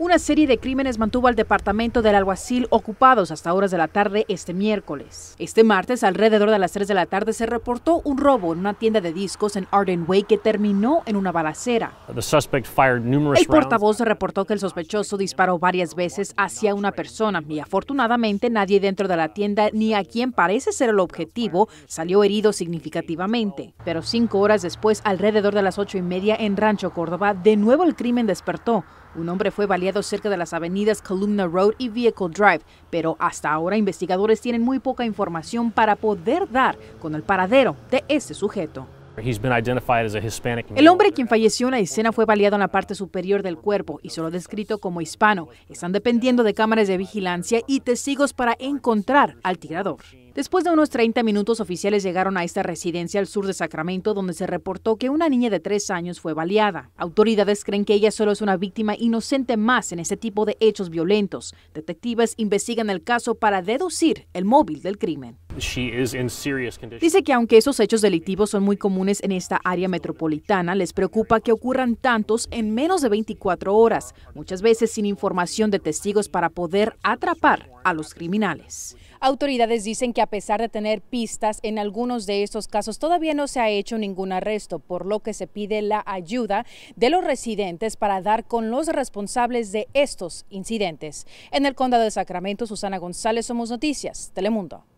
Una serie de crímenes mantuvo al departamento del alguacil ocupados hasta horas de la tarde este miércoles. Este martes, alrededor de las 3 de la tarde, se reportó un robo en una tienda de discos en Arden Way que terminó en una balacera. El portavoz reportó que el sospechoso disparó varias veces hacia una persona y afortunadamente nadie dentro de la tienda ni a quien parece ser el objetivo salió herido significativamente. Pero cinco horas después, alrededor de las ocho y media en Rancho Córdoba, de nuevo el crimen despertó un hombre fue baleado cerca de las avenidas Columna Road y Vehicle Drive, pero hasta ahora investigadores tienen muy poca información para poder dar con el paradero de ese sujeto. El hombre quien falleció en la escena fue baleado en la parte superior del cuerpo y solo descrito como hispano. Están dependiendo de cámaras de vigilancia y testigos para encontrar al tirador. Después de unos 30 minutos, oficiales llegaron a esta residencia al sur de Sacramento, donde se reportó que una niña de tres años fue baleada. Autoridades creen que ella solo es una víctima inocente más en este tipo de hechos violentos. Detectives investigan el caso para deducir el móvil del crimen. Dice que aunque esos hechos delictivos son muy comunes en esta área metropolitana, les preocupa que ocurran tantos en menos de 24 horas, muchas veces sin información de testigos para poder atrapar a los criminales. Autoridades dicen que a pesar de tener pistas en algunos de estos casos, todavía no se ha hecho ningún arresto, por lo que se pide la ayuda de los residentes para dar con los responsables de estos incidentes. En el condado de Sacramento, Susana González, Somos Noticias, Telemundo.